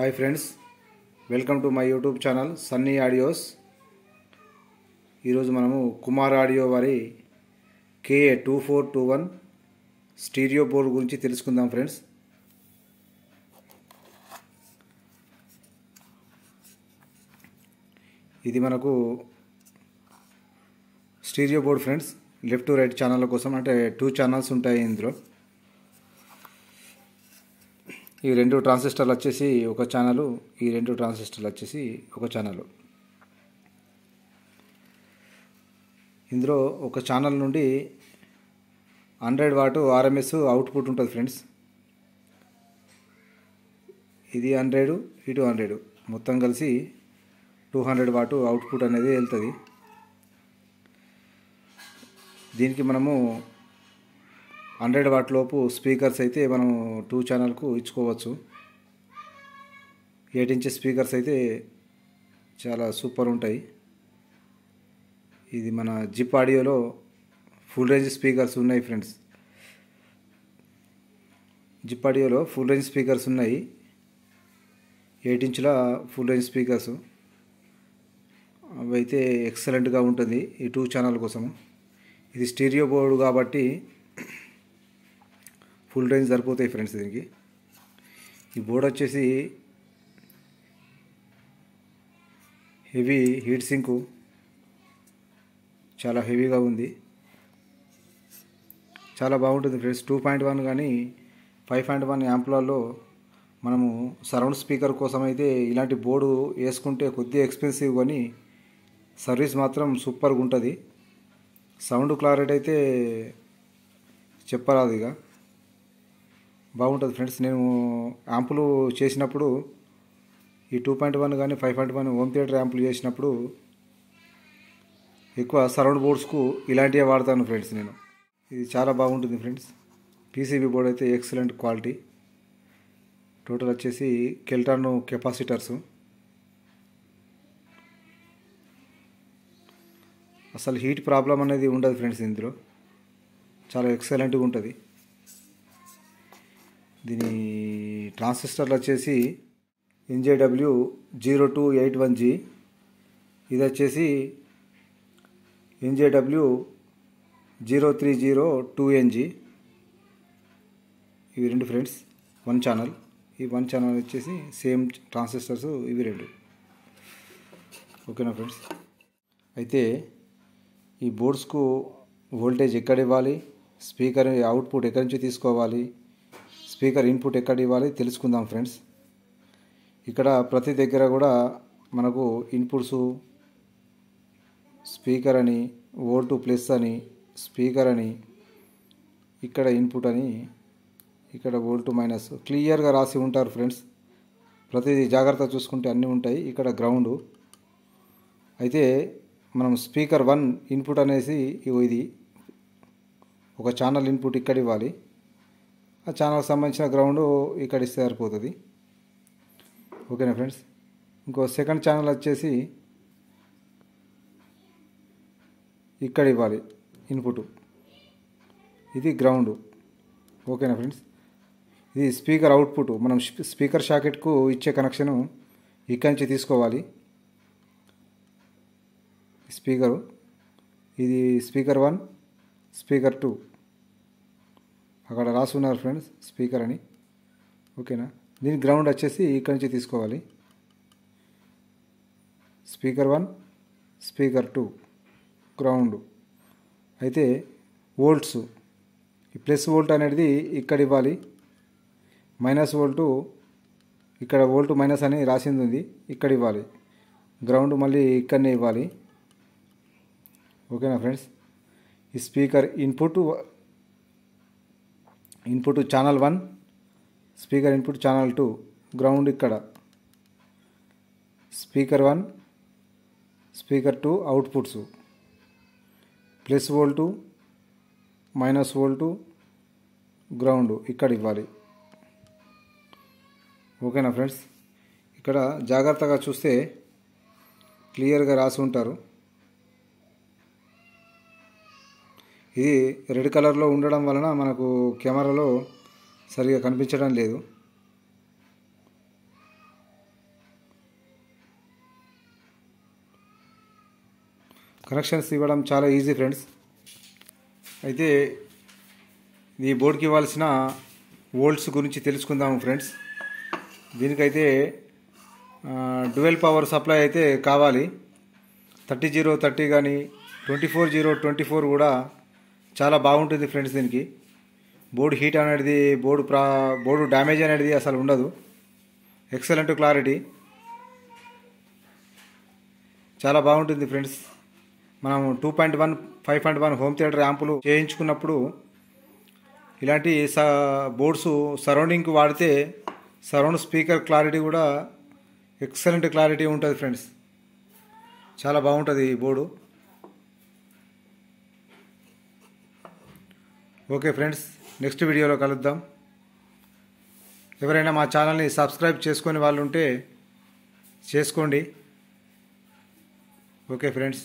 hi friends welcome to my YouTube channel Sunny audios ఈరోజు మనము Kumar audio వారి K two four two one stereo board గురించి తెలుసుకుందాం friends ఇది మనకు stereo board friends left to right channel కోసం అంటే టూ ఛానల్స్ ఉంటాయి ఇందులో ఈ రెండు ట్రాన్సిస్టర్లు వచ్చేసి ఒక ఛానల్ ఈ రెండు ట్రాన్సిస్టర్లు వచ్చేసి ఒక ఛానల్ ఇందులో ఒక ఛానల్ నుండి హండ్రెడ్ వాటు ఆర్ఎంఎస్ అవుట్పుట్ ఉంటుంది ఫ్రెండ్స్ ఇది హండ్రెడు ఇటు హండ్రెడ్ మొత్తం కలిసి టూ హండ్రెడ్ వాటు అవుట్పుట్ అనేది వెళ్తుంది దీనికి మనము హండ్రెడ్ వాట్ లోపు స్పీకర్స్ అయితే మనం టూ ఛానల్కు ఇచ్చుకోవచ్చు ఎయిట్ ఇంచెస్ స్పీకర్స్ అయితే చాలా సూపర్ ఉంటాయి ఇది మన జిప్ ఆడియోలో ఫుల్ రేంజ్ స్పీకర్స్ ఉన్నాయి ఫ్రెండ్స్ జిప్ ఆడియోలో ఫుల్ రేంజ్ స్పీకర్స్ ఉన్నాయి ఎయిట్ ఇంచుల ఫుల్ రేంజ్ స్పీకర్స్ అవి అయితే ఎక్సలెంట్గా ఉంటుంది ఈ టూ ఛానల్ కోసము ఇది స్టీరియో బోర్డు కాబట్టి ఫుల్ రేంజ్ సరిపోతాయి ఫ్రెండ్స్ దీనికి ఈ బోర్డ్ వచ్చేసి హెవీ హీట్ సింకు చాలా హెవీగా ఉంది చాలా బాగుంటుంది ఫ్రెండ్స్ టూ పాయింట్ వన్ కానీ ఫైవ్ పాయింట్ వన్ యాంప్లలో మనము సరౌండ్ స్పీకర్ కోసం అయితే ఇలాంటి బోర్డు వేసుకుంటే కొద్దిగా ఎక్స్పెన్సివ్ కానీ సర్వీస్ మాత్రం సూపర్గా ఉంటుంది సౌండ్ క్లారిటీ అయితే చెప్పరాదు ఇక బాగుంటుంది ఫ్రెండ్స్ నేను యాంపులు చేసినప్పుడు ఈ టూ పాయింట్ వన్ కానీ five point one home theatre యాంపులు చేసినప్పుడు ఎక్కువ సరౌండ్ బోర్డ్స్కు ఇలాంటివే వాడతాను ఫ్రెండ్స్ నేను ఇది చాలా బాగుంటుంది ఫ్రెండ్స్ పీసీబీ బోర్డ్ అయితే ఎక్సలెంట్ క్వాలిటీ టోటల్ వచ్చేసి కెల్టాను కెపాసిటర్సు అసలు హీట్ ప్రాబ్లం అనేది ఉండదు ఫ్రెండ్స్ ఇందులో చాలా ఎక్సలెంట్గా ఉంటుంది దీని ట్రాన్సిస్టర్లు వచ్చేసి NJW zero two eight one G ఇది వచ్చేసి NJW zero three zero two NG ఇవి రెండు ఫ్రెండ్స్ వన్ ఛానల్ ఈ వన్ ఛానల్ వచ్చేసి సేమ్ ట్రాన్సిస్టర్స్ ఇవి రెండు ఓకేనా ఫ్రెండ్స్ అయితే ఈ బోర్డ్స్కు వోల్టేజ్ ఎక్కడ ఇవ్వాలి స్పీకర్ అవుట్పుట్ ఎక్కడి నుంచి తీసుకోవాలి స్పీకర్ ఇన్పుట్ ఎక్కడ ఇవ్వాలి తెలుసుకుందాం ఫ్రెండ్స్ ఇక్కడ ప్రతి దగ్గర కూడా మనకు ఇన్పుట్స్ స్పీకర్ అని ఓల్టు ప్లస్ అని స్పీకర్ అని ఇక్కడ ఇన్పుట్ అని ఇక్కడ ఓల్టు మైనస్ క్లియర్గా రాసి ఉంటారు ఫ్రెండ్స్ ప్రతిదీ జాగ్రత్త చూసుకుంటే అన్నీ ఉంటాయి ఇక్కడ గ్రౌండు అయితే మనం స్పీకర్ వన్ ఇన్పుట్ అనేసి ఇది ఒక ఛానల్ ఇన్పుట్ ఇక్కడ ఇవ్వాలి ఆ ఛానల్కి సంబంధించిన గ్రౌండ్ ఇక్కడ ఇస్తే సరిపోతుంది ఓకేనా ఫ్రెండ్స్ ఇంకో సెకండ్ ఛానల్ వచ్చేసి ఇక్కడ ఇవ్వాలి ఇన్పుట్ ఇది గ్రౌండ్ ఓకేనా ఫ్రెండ్స్ ఇది స్పీకర్ అవుట్పుట్ మనం స్పీకర్ షాకెట్కు ఇచ్చే కనెక్షను ఇక్కడి నుంచి తీసుకోవాలి స్పీకరు ఇది స్పీకర్ వన్ స్పీకర్ టూ అక్కడ ఉన్నారు ఫ్రెండ్స్ స్పీకర్ అని ఓకేనా దీని గ్రౌండ్ వచ్చేసి ఇక్కడి నుంచి తీసుకోవాలి speaker one speaker two ground అయితే వోల్ట్స్ ఈ ప్లస్ వోల్ట్ అనేది ఇక్కడ ఇవ్వాలి మైనస్ వోల్టు ఇక్కడ వోల్ట్ మైనస్ అని రాసింది ఉంది ఇక్కడ ఇవ్వాలి గ్రౌండ్ మళ్ళీ ఇక్కడనే ఇవ్వాలి ఓకేనా ఫ్రెండ్స్ ఈ speaker input input channel one speaker input channel two ground ఇక్కడ speaker one speaker two outputs plus volt minus volt ground ఇక్కడ ఇవ్వాలి ఓకేనా ఫ్రెండ్స్ ఇక్కడ జాగ్రత్తగా చూస్తే క్లియర్గా రాసి ఉంటారు ఇది రెడ్ కలర్లో ఉండడం వలన మనకు కెమెరాలో సరిగా కనిపించడం లేదు కనెక్షన్స్ ఇవ్వడం చాలా ఈజీ ఫ్రెండ్స్ అయితే ఈ బోర్డుకి ఇవ్వాల్సిన వోల్ట్స్ గురించి తెలుసుకుందాము ఫ్రెండ్స్ దీనికైతే డ్యువెల్ పవర్ సప్లై అయితే కావాలి థర్టీ జీరో థర్టీ కానీ twenty four zero twenty four కూడా చాలా బాగుంటుంది ఫ్రెండ్స్ దీనికి బోర్డు హీట్ అనేది బోర్డు ప్రా బోర్డు డ్యామేజ్ అనేది అసలు ఉండదు ఎక్సలెంట్ క్లారిటీ చాలా బాగుంటుంది ఫ్రెండ్స్ మనం two point one five point one home theatre ర్యాంపులు చేయించుకున్నప్పుడు ఇలాంటి స బోర్డ్స్ సరౌండింగ్కి వాడితే సరౌండ్ స్పీకర్ క్లారిటీ కూడా ఎక్సలెంట్ క్లారిటీ ఉంటుంది ఫ్రెండ్స్ చాలా బాగుంటుంది ఈ బోర్డు ఓకే ఫ్రెండ్స్ నెక్స్ట్ వీడియోలో కలుద్దాం ఎవరైనా మా ఛానల్ని సబ్స్క్రైబ్ చేసుకొని వాళ్ళు ఉంటే చేసుకోండి ఓకే ఫ్రెండ్స్